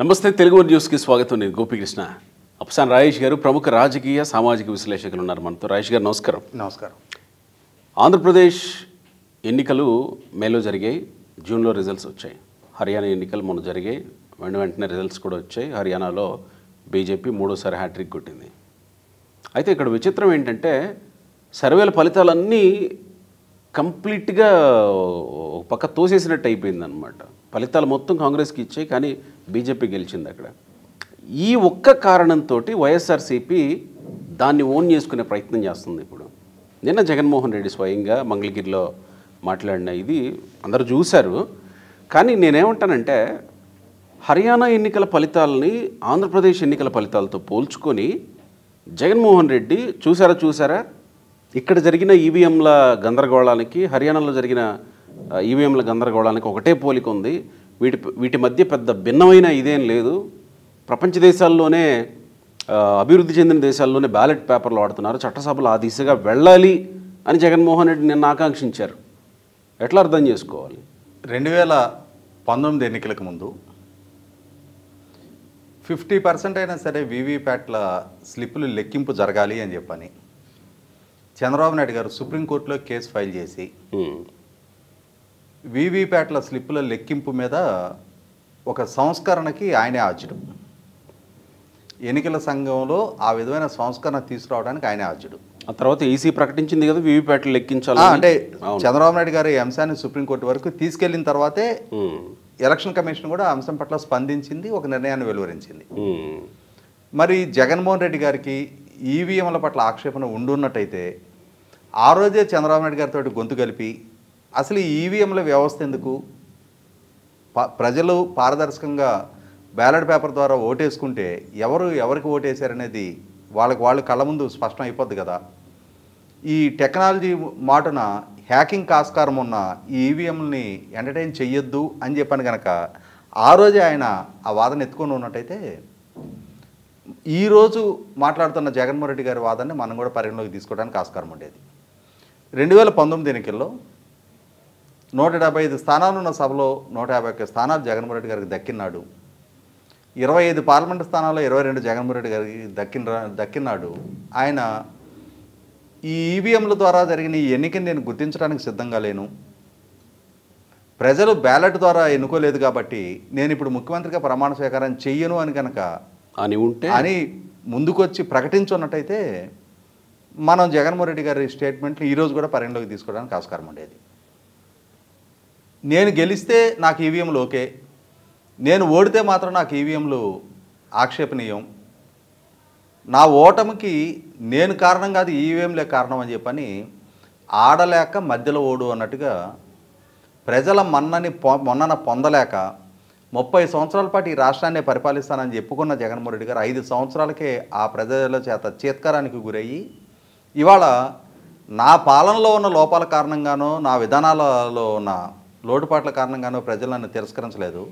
నమస్తే తెలుగు న్యూస్కి స్వాగతం నేను గోపికృష్ణ అప్సాన్ రాజేష్ గారు ప్రముఖ రాజకీయ సామాజిక విశ్లేషకులు ఉన్నారు మనతో రాజేష్ గారు నమస్కారం నమస్కారం ఆంధ్రప్రదేశ్ ఎన్నికలు మేలో జరిగాయి జూన్లో రిజల్ట్స్ వచ్చాయి హర్యానా ఎన్నికలు మొన్న జరిగాయి వెంట వెంటనే రిజల్ట్స్ కూడా వచ్చాయి హర్యానాలో బీజేపీ మూడోసారి హ్యాట్రిక్ కొట్టింది అయితే ఇక్కడ విచిత్రం ఏంటంటే సర్వేల ఫలితాలన్నీ కంప్లీట్గా పక్క తోసేసినట్టు అనమాట ఫలితాలు మొత్తం కాంగ్రెస్కి ఇచ్చాయి కానీ బీజేపీ గెలిచింది అక్కడ ఈ ఒక్క కారణంతో వైఎస్ఆర్సీపీ దాన్ని ఓన్ చేసుకునే ప్రయత్నం చేస్తుంది ఇప్పుడు నిన్న జగన్మోహన్ రెడ్డి స్వయంగా మంగళగిరిలో మాట్లాడిన ఇది అందరూ చూశారు కానీ నేనేమంటానంటే హర్యానా ఎన్నికల ఫలితాలని ఆంధ్రప్రదేశ్ ఎన్నికల ఫలితాలతో పోల్చుకొని జగన్మోహన్ రెడ్డి చూసారా చూసారా ఇక్కడ జరిగిన ఈవీఎంల గందరగోళానికి హర్యానాలో జరిగిన ఈవీఎంల గందరగోళానికి ఒకటే పోలిక ఉంది వీటి వీటి మధ్య పెద్ద భిన్నమైన ఇదేం లేదు ప్రపంచ దేశాల్లోనే అభివృద్ధి చెందిన దేశాల్లోనే బ్యాలెట్ పేపర్లు వాడుతున్నారు చట్టసభలు ఆ దిశగా వెళ్ళాలి అని జగన్మోహన్ రెడ్డి నిన్న ఆకాంక్షించారు ఎట్లా అర్థం చేసుకోవాలి రెండు వేల పంతొమ్మిది ఎన్నికలకు ముందు ఫిఫ్టీ పర్సెంట్ అయినా సరే వీవీప్యాట్ల స్లిప్పులు లెక్కింపు జరగాలి అని చెప్పని చంద్రబాబు నాయుడు గారు సుప్రీంకోర్టులో కేసు ఫైల్ చేసి వీవీప్యాట్ల స్లిప్పుల లెక్కింపు మీద ఒక సంస్కరణకి ఆయనే ఆచుడు ఎన్నికల సంఘంలో ఆ విధమైన సంస్కరణ తీసుకురావడానికి ఆయనే ఆచుడు ఆ తర్వాత ఈసీ ప్రకటించింది కదా వీవీప్యాట్లు లెక్కించాలి అంటే చంద్రబాబు నాయుడు గారు ఈ అంశాన్ని సుప్రీంకోర్టు వరకు తీసుకెళ్లిన తర్వాతే ఎలక్షన్ కమిషన్ కూడా అంశం పట్ల స్పందించింది ఒక నిర్ణయాన్ని వెలువరించింది మరి జగన్మోహన్ రెడ్డి గారికి ఈవీఎంల పట్ల ఆక్షేపణ ఉండున్నట్టయితే ఆ రోజే చంద్రబాబు నాయుడు గారితో గొంతు కలిపి అసలు ఈ ఈవీఎంల e వ్యవస్థ ఎందుకు ప్రజలు పారదర్శకంగా బ్యాలెట్ పేపర్ ద్వారా ఓటేసుకుంటే ఎవరు ఎవరికి ఓటేశారనేది వాళ్ళకి వాళ్ళు కళ్ళ ముందు స్పష్టం అయిపోద్ది కదా ఈ టెక్నాలజీ మాటున హ్యాకింగ్ ఆస్కారం ఉన్న ఈ ఈవీఎంని e ఎంటర్టైన్ చెయ్యొద్దు అని చెప్పాను కనుక ఆ రోజే ఆయన ఆ వాదన ఎత్తుకొని ఉన్నట్టయితే ఈరోజు మాట్లాడుతున్న జగన్మోహన్ రెడ్డి గారి వాదనని మనం కూడా పరిగణలోకి తీసుకోవడానికి ఆస్కారం ఉండేది రెండు వేల పంతొమ్మిది ఎన్నికల్లో నూట డెబ్బై ఐదు స్థానాలున్న సభలో నూట యాభై ఒక్క స్థానాలు జగన్మోహన్ రెడ్డి గారికి దక్కినాడు ఇరవై ఐదు పార్లమెంటు స్థానాల్లో ఇరవై రెండు జగన్మోహన్ రెడ్డి గారికి దక్కిన దక్కినాడు ఆయన ఈ ఈవీఎంల e ద్వారా జరిగిన ఈ ఎన్నికని నేను గుర్తించడానికి సిద్ధంగా లేను ప్రజలు బ్యాలెట్ ద్వారా ఎన్నుకోలేదు కాబట్టి నేను ఇప్పుడు ముఖ్యమంత్రిగా ప్రమాణ స్వీకారం చెయ్యను అని కనుక అని ఉంటే అని ముందుకొచ్చి ప్రకటించున్నట్టయితే మనం జగన్మోహన్ రెడ్డి గారి స్టేట్మెంట్లు ఈరోజు కూడా పరిగణలోకి తీసుకోవడానికి ఆస్కారం ఉండేది నేను గెలిస్తే నాకు ఈవీఎంలు e ఓకే నేను ఓడితే మాత్రం నాకు ఈవీఎంలు e ఆక్షేపణీయం నా ఓటమికి నేను కారణం కాదు ఈవీఎంలే e కారణం అని చెప్పని ఆడలేక మధ్యలో ఓడు అన్నట్టుగా ప్రజల మన్నని మొన్నన పొందలేక ముప్పై సంవత్సరాల పాటు ఈ రాష్ట్రాన్ని పరిపాలిస్తానని చెప్పుకున్న జగన్మోహన్ రెడ్డి గారు ఐదు సంవత్సరాలకే ఆ ప్రజల చేత చేత్కారానికి గురయ్యి ఇవాళ నా పాలనలో ఉన్న లోపాల కారణంగానో నా విధానాలలో ఉన్న లోటుపాట్ల కారణంగానో ప్రజలు నన్ను తిరస్కరించలేదు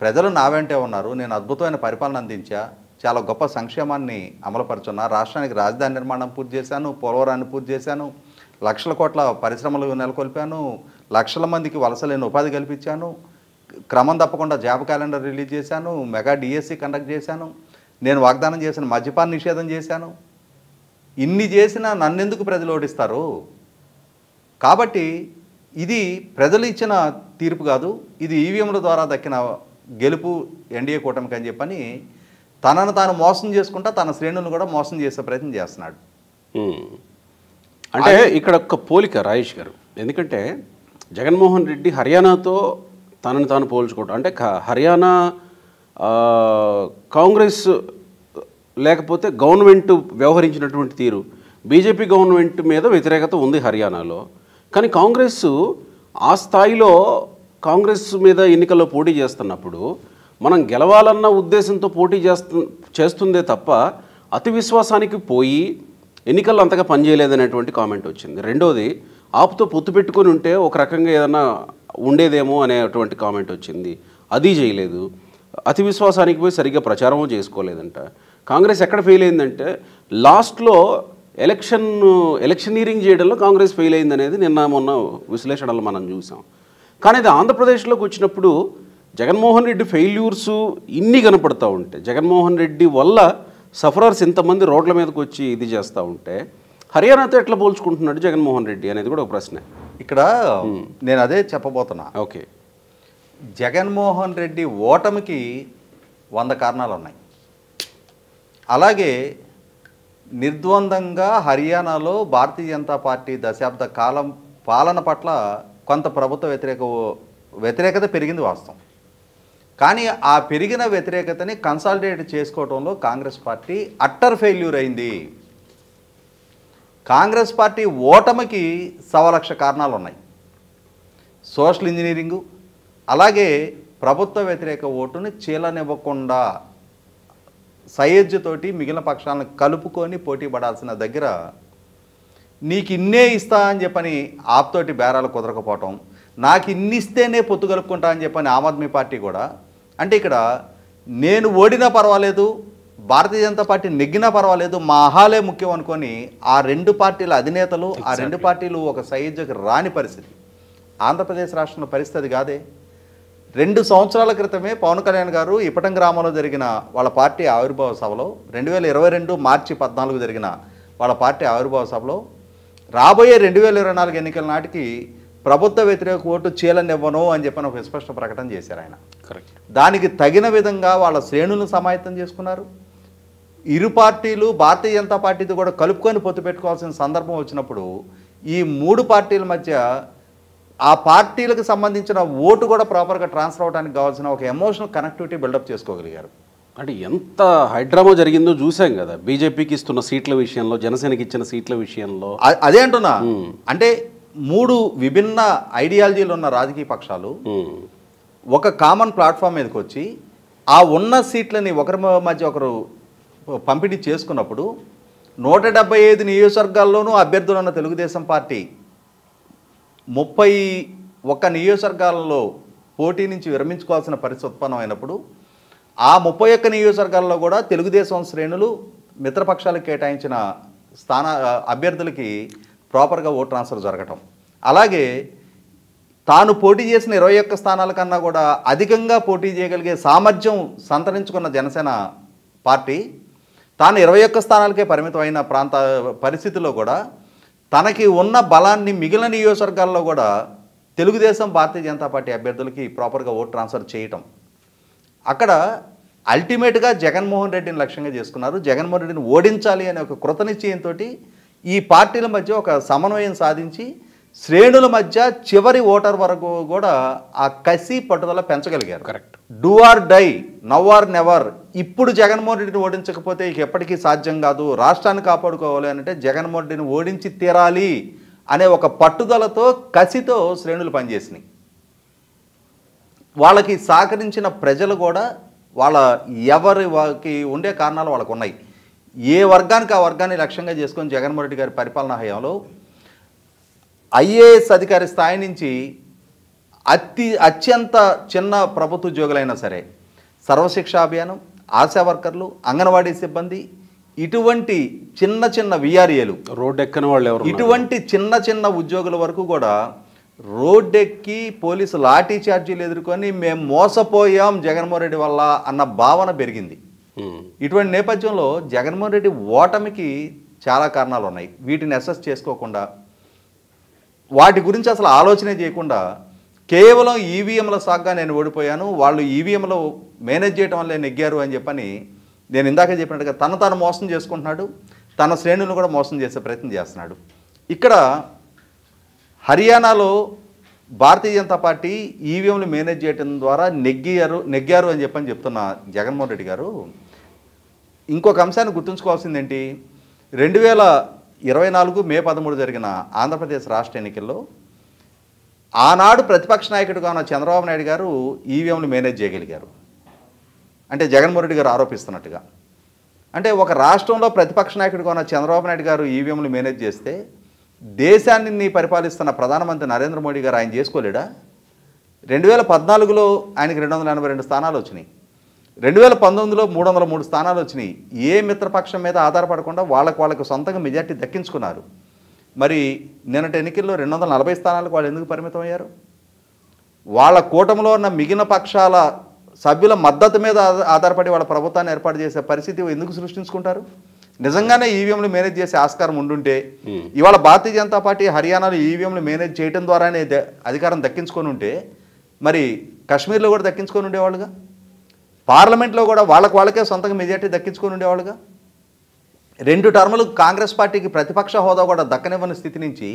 ప్రజలు నా వెంటే ఉన్నారు నేను అద్భుతమైన పరిపాలన అందించా చాలా గొప్ప సంక్షేమాన్ని అమలుపరుచున్నా రాష్ట్రానికి రాజధాని నిర్మాణం పూర్తి చేశాను పోలవరాన్ని పూర్తి చేశాను లక్షల కోట్ల పరిశ్రమలు నెలకొల్పాను లక్షల మందికి వలసలేని ఉపాధి కల్పించాను క్రమం తప్పకుండా జాబ్ క్యాలెండర్ రిలీజ్ చేశాను మెగా డిఎస్సి కండక్ట్ చేశాను నేను వాగ్దానం చేసిన మద్యపాన నిషేధం చేశాను ఇన్ని చేసినా నన్నెందుకు ప్రజలు ఓడిస్తారు కాబట్టి ఇది ప్రజలు ఇచ్చిన తీర్పు కాదు ఇది ఈవీఎంల ద్వారా దక్కిన గెలుపు ఎన్డీఏ కూటమికి అని చెప్పని తనను తాను మోసం చేసుకుంటా తన శ్రేణులను కూడా మోసం చేసే ప్రయత్నం చేస్తున్నాడు అంటే ఇక్కడ ఒక పోలిక రాయేష్ గారు ఎందుకంటే జగన్మోహన్ రెడ్డి హర్యానాతో తనను తాను పోల్చుకోవటం అంటే హర్యానా కాంగ్రెస్ లేకపోతే గవర్నమెంట్ వ్యవహరించినటువంటి తీరు బీజేపీ గవర్నమెంట్ మీద వ్యతిరేకత ఉంది హర్యానాలో కానీ కాంగ్రెస్ ఆ స్థాయిలో కాంగ్రెస్ మీద ఎన్నికల్లో పోటీ చేస్తున్నప్పుడు మనం గెలవాలన్న ఉద్దేశంతో పోటీ చేస్తు చేస్తుందే తప్ప అతి విశ్వాసానికి పోయి ఎన్నికల్లో అంతగా పనిచేయలేదనేటువంటి కామెంట్ వచ్చింది రెండోది ఆపుతో పొత్తు పెట్టుకుని ఉంటే ఒక రకంగా ఏదన్నా ఉండేదేమో అనేటువంటి కామెంట్ వచ్చింది అది చేయలేదు అతి విశ్వాసానికి పోయి సరిగ్గా ప్రచారము చేసుకోలేదంట కాంగ్రెస్ ఎక్కడ ఫెయిల్ అయిందంటే లాస్ట్లో ఎలక్షన్ ఎలక్షనీరింగ్ చేయడంలో కాంగ్రెస్ ఫెయిల్ అయిందనేది నిన్న మొన్న విశ్లేషణలు మనం చూసాం కానీ అది ఆంధ్రప్రదేశ్లోకి వచ్చినప్పుడు జగన్మోహన్ రెడ్డి ఫెయిల్యూర్స్ ఇన్ని కనపడుతూ ఉంటే జగన్మోహన్ రెడ్డి వల్ల సఫరర్స్ ఇంతమంది రోడ్ల మీదకి వచ్చి ఇది చేస్తూ ఉంటే హర్యానాతో ఎట్లా పోల్చుకుంటున్నాడు జగన్మోహన్ రెడ్డి అనేది కూడా ఒక ప్రశ్న ఇక్కడ hmm. నేను అదే చెప్పబోతున్నా ఓకే జగన్మోహన్ రెడ్డి ఓటమికి వంద కారణాలు ఉన్నాయి అలాగే నిర్ద్వందంగా హర్యానాలో భారతీయ జనతా పార్టీ దశాబ్ద కాలం పాలన పట్ల కొంత ప్రభుత్వ వ్యతిరేక వ్యతిరేకత పెరిగింది వాస్తవం కానీ ఆ పెరిగిన వ్యతిరేకతని కన్సాలిడేట్ చేసుకోవడంలో కాంగ్రెస్ పార్టీ అట్టర్ ఫెయిల్యూర్ అయింది కాంగ్రెస్ పార్టీ ఓటమికి సవలక్ష కారణాలు ఉన్నాయి సోషల్ ఇంజనీరింగు అలాగే ప్రభుత్వ వ్యతిరేక ఓటుని చీలనివ్వకుండా సయజ్ తోటి మిగిలిన పక్షాలను కలుపుకొని పోటీ పడాల్సిన దగ్గర నీకు ఇన్నే ఇస్తా అని చెప్పని ఆప్తోటి బేరాలు కుదరకపోవటం నాకు ఇన్ని ఇస్తేనే పొత్తు కలుపుకుంటా అని చెప్పని ఆమ్ ఆద్మీ పార్టీ కూడా అంటే ఇక్కడ నేను ఓడినా పర్వాలేదు భారతీయ జనతా పార్టీ నెగ్గినా పర్వాలేదు మా అహాలే ముఖ్యం అనుకొని ఆ రెండు పార్టీల అధినేతలు ఆ రెండు పార్టీలు ఒక సైజుకి రాని పరిస్థితి ఆంధ్రప్రదేశ్ రాష్ట్రంలో పరిస్థితి కాదే రెండు సంవత్సరాల క్రితమే పవన్ కళ్యాణ్ గారు ఇప్పటం గ్రామంలో జరిగిన వాళ్ళ పార్టీ ఆవిర్భావ సభలో రెండు వేల ఇరవై రెండు మార్చి పద్నాలుగు జరిగిన వాళ్ళ పార్టీ ఆవిర్భావ సభలో రాబోయే రెండు వేల ఇరవై నాలుగు ఎన్నికల నాటికి ప్రభుత్వ వ్యతిరేక ఓటు చీలనివ్వను అని చెప్పిన ఒక స్పష్ట ప్రకటన చేశారు ఆయన కరెక్ట్ దానికి తగిన విధంగా వాళ్ళ శ్రేణులను సమాయత్తం చేసుకున్నారు ఇరు పార్టీలు భారతీయ జనతా పార్టీతో కూడా కలుపుకొని పొత్తు పెట్టుకోవాల్సిన సందర్భం వచ్చినప్పుడు ఈ మూడు పార్టీల మధ్య ఆ పార్టీలకు సంబంధించిన ఓటు కూడా ప్రాపర్గా ట్రాన్స్ఫర్ అవడానికి కావాల్సిన ఒక ఎమోషనల్ కనెక్టివిటీ బిల్డప్ చేసుకోగలిగారు అంటే ఎంత హైడ్రామా జరిగిందో చూసాం కదా బీజేపీకి ఇస్తున్న సీట్ల విషయంలో జనసేనకి ఇచ్చిన సీట్ల విషయంలో అదే అంటున్నా అంటే మూడు విభిన్న ఐడియాలజీలు ఉన్న రాజకీయ పక్షాలు ఒక కామన్ ప్లాట్ఫామ్ మీదకి వచ్చి ఆ ఉన్న సీట్లని ఒకరి మధ్య ఒకరు పంపిణీ చేసుకున్నప్పుడు నూట డెబ్బై ఐదు నియోజకవర్గాల్లోనూ ఉన్న తెలుగుదేశం పార్టీ ముప్పై ఒక్క నియోజకవర్గాలలో పోటీ నుంచి విరమించుకోవాల్సిన పరిస్థితి ఉత్పన్నమైనప్పుడు ఆ ముప్పై ఒక్క నియోజకవర్గాల్లో కూడా తెలుగుదేశం శ్రేణులు మిత్రపక్షాలకు కేటాయించిన స్థాన అభ్యర్థులకి ప్రాపర్గా ఓట్ ట్రాన్స్ఫర్ జరగటం అలాగే తాను పోటీ చేసిన ఇరవై ఒక్క స్థానాల కన్నా కూడా అధికంగా పోటీ చేయగలిగే సామర్థ్యం సంతరించుకున్న జనసేన పార్టీ తాను ఇరవై ఒక్క స్థానాలకే పరిమితమైన ప్రాంత పరిస్థితిలో కూడా తనకి ఉన్న బలాన్ని మిగిలిన నియోజకవర్గాల్లో కూడా తెలుగుదేశం భారతీయ జనతా పార్టీ అభ్యర్థులకి ప్రాపర్గా ఓట్ ట్రాన్స్ఫర్ చేయటం అక్కడ అల్టిమేట్గా జగన్మోహన్ రెడ్డిని లక్ష్యంగా చేసుకున్నారు జగన్మోహన్ రెడ్డిని ఓడించాలి అనే ఒక కృత నిశ్చయంతో ఈ పార్టీల మధ్య ఒక సమన్వయం సాధించి శ్రేణుల మధ్య చివరి ఓటర్ వరకు కూడా ఆ కసి పట్టుదల పెంచగలిగారు correct do or die now or never ఇప్పుడు జగన్మోహన్ రెడ్డిని ఓడించకపోతే ఇక ఎప్పటికీ సాధ్యం కాదు రాష్ట్రాన్ని కాపాడుకోవాలి అంటే జగన్మోహన్ రెడ్డిని ఓడించి తీరాలి అనే ఒక పట్టుదలతో కసితో శ్రేణులు పనిచేసినాయి వాళ్ళకి సహకరించిన ప్రజలు కూడా వాళ్ళ ఎవరి వాళ్ళకి ఉండే కారణాలు వాళ్ళకు ఉన్నాయి ఏ వర్గానికి ఆ వర్గాన్ని లక్ష్యంగా చేసుకొని జగన్మోహన్ రెడ్డి గారి పరిపాలనా హయాంలో ఐఏఎస్ అధికారి స్థాయి నుంచి అతి అత్యంత చిన్న ప్రభుత్వ ఉద్యోగులైనా సరే సర్వశిక్ష అభియానం ఆశా వర్కర్లు అంగన్వాడీ సిబ్బంది ఇటువంటి చిన్న చిన్న విఆర్ఏలు రోడ్ ఎక్కని వాళ్ళు ఎవరు ఇటువంటి చిన్న చిన్న ఉద్యోగుల వరకు కూడా రోడ్డెక్కి పోలీసు లాఠీ ఛార్జీలు ఎదుర్కొని మేము మోసపోయాం జగన్మోహన్ రెడ్డి వల్ల అన్న భావన పెరిగింది ఇటువంటి నేపథ్యంలో జగన్మోహన్ రెడ్డి ఓటమికి చాలా కారణాలు ఉన్నాయి వీటిని అసెస్ చేసుకోకుండా వాటి గురించి అసలు ఆలోచనే చేయకుండా కేవలం ఈవీఎంల సాగ్గా నేను ఓడిపోయాను వాళ్ళు ఈవీఎంలో మేనేజ్ చేయడం వల్లే నెగ్గారు అని చెప్పని నేను ఇందాక చెప్పినట్టుగా తను తాను మోసం చేసుకుంటున్నాడు తన శ్రేణులను కూడా మోసం చేసే ప్రయత్నం చేస్తున్నాడు ఇక్కడ హర్యానాలో భారతీయ జనతా పార్టీ ఈవీఎంలు మేనేజ్ చేయడం ద్వారా నెగ్గారు నెగ్గారు అని చెప్పని చెప్తున్న జగన్మోహన్ రెడ్డి గారు ఇంకొక అంశాన్ని గుర్తుంచుకోవాల్సింది ఏంటి రెండు వేల ఇరవై నాలుగు మే పదమూడు జరిగిన ఆంధ్రప్రదేశ్ రాష్ట్ర ఎన్నికల్లో ఆనాడు ప్రతిపక్ష నాయకుడుగా ఉన్న చంద్రబాబు నాయుడు గారు ఈవీఎంలు మేనేజ్ చేయగలిగారు అంటే జగన్మోహన్ రెడ్డి గారు ఆరోపిస్తున్నట్టుగా అంటే ఒక రాష్ట్రంలో ప్రతిపక్ష నాయకుడిగా ఉన్న చంద్రబాబు నాయుడు గారు ఈవీఎంలు మేనేజ్ చేస్తే దేశాన్ని పరిపాలిస్తున్న ప్రధానమంత్రి నరేంద్ర మోడీ గారు ఆయన చేసుకోలేడా రెండు వేల పద్నాలుగులో ఆయనకి రెండు వందల ఎనభై రెండు స్థానాలు వచ్చినాయి రెండు వేల పంతొమ్మిదిలో మూడు వందల మూడు స్థానాలు వచ్చినాయి ఏ మిత్రపక్షం మీద ఆధారపడకుండా వాళ్ళకు వాళ్ళకు సొంతంగా మెజార్టీ దక్కించుకున్నారు మరి నిన్నటి ఎన్నికల్లో రెండు వందల నలభై స్థానాలకు వాళ్ళు ఎందుకు పరిమితం అయ్యారు వాళ్ళ కూటమిలో ఉన్న మిగిలిన పక్షాల సభ్యుల మద్దతు మీద ఆధారపడి వాళ్ళ ప్రభుత్వాన్ని ఏర్పాటు చేసే పరిస్థితి ఎందుకు సృష్టించుకుంటారు నిజంగానే ఈవీఎంలు మేనేజ్ చేసే ఆస్కారం ఉండుంటే ఇవాళ భారతీయ జనతా పార్టీ హర్యానాలో ఈవీఎంలు మేనేజ్ చేయడం ద్వారానే అధికారం దక్కించుకొని ఉంటే మరి కాశ్మీర్లో కూడా దక్కించుకొని ఉండేవాళ్ళుగా పార్లమెంట్లో కూడా వాళ్ళకు వాళ్ళకే సొంతంగా మెజార్టీ దక్కించుకొని ఉండేవాళ్ళుగా రెండు టర్ములు కాంగ్రెస్ పార్టీకి ప్రతిపక్ష హోదా కూడా దక్కనివ్వని స్థితి నుంచి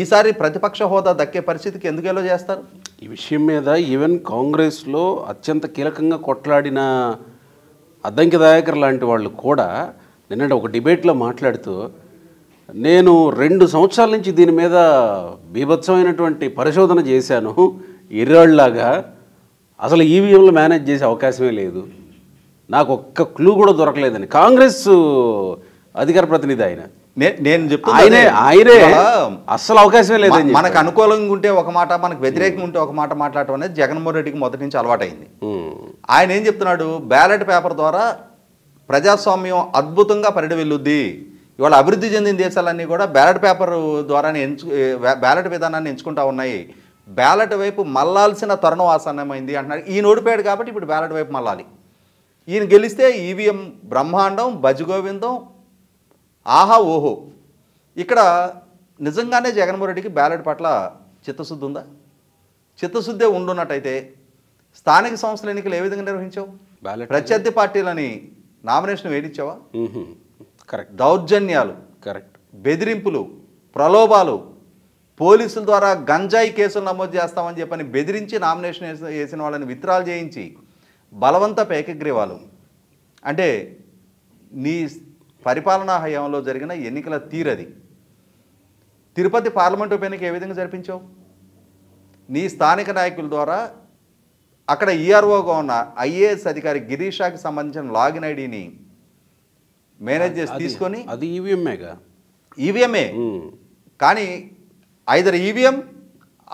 ఈసారి ప్రతిపక్ష హోదా దక్కే పరిస్థితికి ఎందుకు ఎలా చేస్తారు ఈ విషయం మీద ఈవెన్ కాంగ్రెస్లో అత్యంత కీలకంగా కొట్లాడిన అద్దంకిదాయకర్ లాంటి వాళ్ళు కూడా నిన్నటి ఒక డిబేట్లో మాట్లాడుతూ నేను రెండు సంవత్సరాల నుంచి దీని మీద బీభత్సమైనటువంటి పరిశోధన చేశాను ఇర్రాళ్ళలాగా అసలు ఈవీఎంలు మేనేజ్ చేసే అవకాశమే లేదు నాకు ఒక్క క్లూ కూడా దొరకలేదని కాంగ్రెస్ అధికార ప్రతినిధి ఆయన నేను చెప్తాను ఆయనే ఆయనే అస్సలు అవకాశమే లేదు మనకు అనుకూలంగా ఉంటే ఒక మాట మనకు వ్యతిరేకంగా ఉంటే ఒక మాట మాట్లాడటం అనేది జగన్మోహన్ రెడ్డికి మొదటి నుంచి అలవాటైంది ఆయన ఏం చెప్తున్నాడు బ్యాలెట్ పేపర్ ద్వారా ప్రజాస్వామ్యం అద్భుతంగా వెళ్ళుద్ది ఇవాళ అభివృద్ధి చెందిన దేశాలన్నీ కూడా బ్యాలెట్ పేపర్ ద్వారానే ఎంచు బ్యాలెట్ విధానాన్ని ఎంచుకుంటా ఉన్నాయి బ్యాలెట్ వైపు మళ్ళాల్సిన తరుణం ఆసన్నమైంది అంటున్నారు ఈయన ఓడిపోయాడు కాబట్టి ఇప్పుడు బ్యాలెట్ వైపు మళ్ళాలి ఈయన గెలిస్తే ఈవీఎం బ్రహ్మాండం భజగోవిందం ఆహా ఓహో ఇక్కడ నిజంగానే జగన్మోహన్ రెడ్డికి బ్యాలెట్ పట్ల చిత్తశుద్ధి ఉందా చిత్తశుద్ధే ఉండున్నట్టయితే స్థానిక సంస్థల ఎన్నికలు ఏ విధంగా నిర్వహించావు ప్రత్యర్థి పార్టీలని నామినేషన్ వేయించావా కరెక్ట్ దౌర్జన్యాలు కరెక్ట్ బెదిరింపులు ప్రలోభాలు పోలీసుల ద్వారా గంజాయి కేసులు నమోదు చేస్తామని చెప్పని బెదిరించి నామినేషన్ వేసిన వాళ్ళని విత్రాలు చేయించి బలవంత పేకగ్రీవాలు అంటే నీ పరిపాలనా హయాంలో జరిగిన ఎన్నికల తీరది తిరుపతి పార్లమెంటు ఉప ఎన్నిక ఏ విధంగా జరిపించావు నీ స్థానిక నాయకుల ద్వారా అక్కడ ఈఆర్ఓగా ఉన్న ఐఏఎస్ అధికారి గిరీషాకి సంబంధించిన లాగిన్ ఐడిని మేనేజ్ చేసి తీసుకొని అది ఈవీఎంఏగా ఈవీఎంఏ కానీ either EVM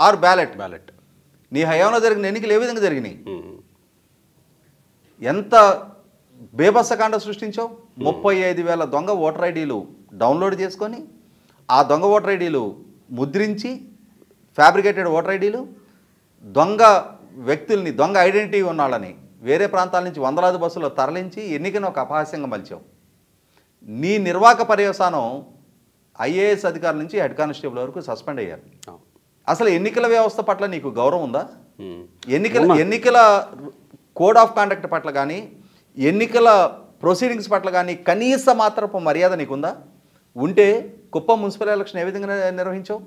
or ballot ballot నీ హయాంలో జరిగిన ఎన్నికలు ఏ విధంగా జరిగినాయి ఎంత బేబస్సకాండ సృష్టించావు ముప్పై ఐదు వేల దొంగ ఓటర్ ఐడీలు డౌన్లోడ్ చేసుకొని ఆ దొంగ ఓటర్ ఐడీలు ముద్రించి ఫ్యాబ్రికేటెడ్ ఓటర్ ఐడీలు దొంగ వ్యక్తుల్ని దొంగ ఐడెంటిటీ ఉన్నాళ్ళని వేరే ప్రాంతాల నుంచి వందలాది బస్సులో తరలించి ఎన్నికను ఒక అపహాస్యంగా మలిచావు నీ నిర్వాహక పర్యవసానం ఐఏఎస్ అధికారుల నుంచి హెడ్ కానిస్టేబుల్ వరకు సస్పెండ్ అయ్యారు అసలు ఎన్నికల వ్యవస్థ పట్ల నీకు గౌరవం ఉందా ఎన్నికల ఎన్నికల కోడ్ ఆఫ్ కాండక్ట్ పట్ల కానీ ఎన్నికల ప్రొసీడింగ్స్ పట్ల కానీ కనీస మాత్రపు మర్యాద నీకుందా ఉంటే కుప్పం మున్సిపల్ ఎలక్షన్ ఏ విధంగా నిర్వహించావు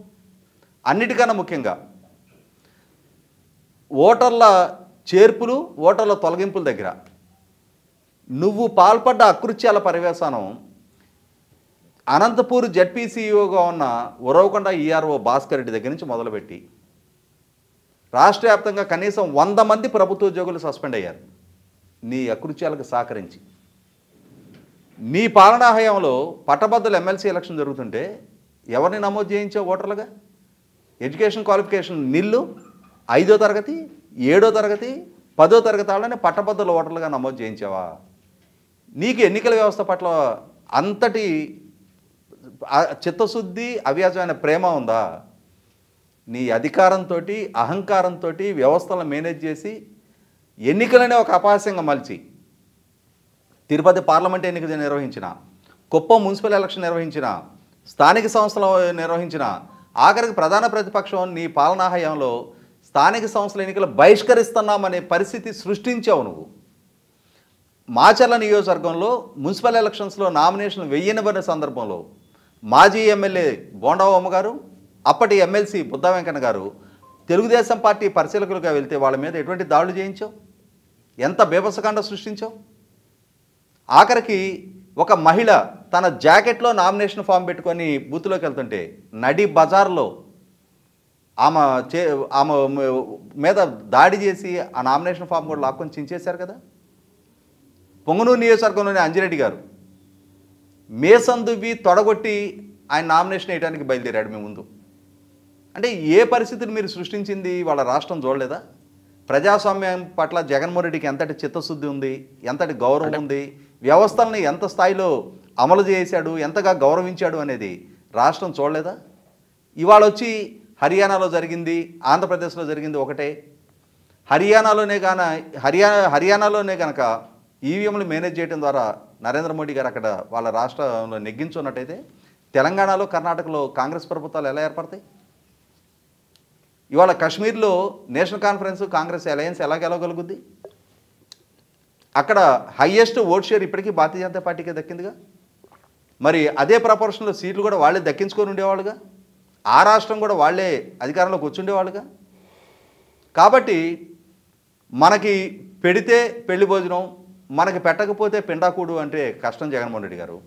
అన్నిటికన్నా ముఖ్యంగా ఓటర్ల చేర్పులు ఓటర్ల తొలగింపుల దగ్గర నువ్వు పాల్పడ్డ అకృత్యాల పర్యవేశనం అనంతపూర్ జడ్పీసీఓగా ఉన్న ఉరవకొండ ఈఆర్ఓ భాస్కర్ రెడ్డి దగ్గర నుంచి మొదలుపెట్టి రాష్ట్ర వ్యాప్తంగా కనీసం వంద మంది ప్రభుత్వ ఉద్యోగులు సస్పెండ్ అయ్యారు నీ అకృత్యాలకు సహకరించి నీ పాలనా హయాంలో పట్టభద్రుల ఎమ్మెల్సీ ఎలక్షన్ జరుగుతుంటే ఎవరిని నమోదు చేయించావు ఓటర్లుగా ఎడ్యుకేషన్ క్వాలిఫికేషన్ నిల్లు ఐదో తరగతి ఏడో తరగతి పదో తరగతి వాళ్ళని పట్టభద్రుల ఓటర్లుగా నమోదు చేయించావా నీకు ఎన్నికల వ్యవస్థ పట్ల అంతటి చిత్తశుద్ధి అవ్యాజమైన ప్రేమ ఉందా నీ అధికారంతో అహంకారంతో వ్యవస్థలను మేనేజ్ చేసి ఎన్నికలనే ఒక అపహాస్యంగా మలిచి తిరుపతి పార్లమెంట్ ఎన్నిక నిర్వహించిన కుప్పం మున్సిపల్ ఎలక్షన్ నిర్వహించిన స్థానిక సంస్థలు నిర్వహించిన ఆఖరికి ప్రధాన ప్రతిపక్షం నీ పాలనా హయాంలో స్థానిక సంస్థల ఎన్నికలు బహిష్కరిస్తున్నామనే పరిస్థితి సృష్టించావు నువ్వు మాచర్ల నియోజకవర్గంలో మున్సిపల్ ఎలక్షన్స్లో నామినేషన్ వెయ్యనబడిన సందర్భంలో మాజీ ఎమ్మెల్యే బోండావమ్మ గారు అప్పటి ఎమ్మెల్సీ బుద్ధ వెంకన్న గారు తెలుగుదేశం పార్టీ పరిశీలకులుగా వెళ్తే వాళ్ళ మీద ఎటువంటి దాడులు చేయించావు ఎంత బేబసకాండ సృష్టించావు ఆఖరికి ఒక మహిళ తన జాకెట్లో నామినేషన్ ఫామ్ పెట్టుకొని బూత్లోకి వెళ్తుంటే నడి బజార్లో ఆమె చే ఆమె మీద దాడి చేసి ఆ నామినేషన్ ఫామ్ కూడా లాక్కొని చించేశారు కదా పొంగనూరు నియోజకవర్గంలోని అంజిరెడ్డి గారు మేసం దువ్వి తొడగొట్టి ఆయన నామినేషన్ వేయడానికి బయలుదేరాడు మీ ముందు అంటే ఏ పరిస్థితిని మీరు సృష్టించింది వాళ్ళ రాష్ట్రం చూడలేదా ప్రజాస్వామ్యం పట్ల జగన్మోహన్ రెడ్డికి ఎంతటి చిత్తశుద్ధి ఉంది ఎంతటి గౌరవం ఉంది వ్యవస్థల్ని ఎంత స్థాయిలో అమలు చేశాడు ఎంతగా గౌరవించాడు అనేది రాష్ట్రం చూడలేదా ఇవాళ వచ్చి హర్యానాలో జరిగింది ఆంధ్రప్రదేశ్లో జరిగింది ఒకటే హర్యానాలోనే కాన హర్యా హర్యానాలోనే కనుక ఈవీఎంలు మేనేజ్ చేయడం ద్వారా నరేంద్ర మోడీ గారు అక్కడ వాళ్ళ రాష్ట్రంలో నెగ్గించున్నట్టయితే తెలంగాణలో కర్ణాటకలో కాంగ్రెస్ ప్రభుత్వాలు ఎలా ఏర్పడతాయి ఇవాళ కాశ్మీర్లో నేషనల్ కాన్ఫరెన్స్ కాంగ్రెస్ అలయన్స్ ఎలా గెలవగలుగుద్ది అక్కడ హయ్యెస్ట్ ఓట్ షేర్ ఇప్పటికీ భారతీయ జనతా పార్టీకే దక్కిందిగా మరి అదే ప్రపోర్షన్లో సీట్లు కూడా వాళ్ళే దక్కించుకొని ఉండేవాళ్ళుగా ఆ రాష్ట్రం కూడా వాళ్ళే అధికారంలోకి వచ్చుండేవాళ్ళుగా కాబట్టి మనకి పెడితే పెళ్లి భోజనం మనకి పెట్టకపోతే పిండాకూడు అంటే కష్టం జగన్మోహన్ రెడ్డి గారు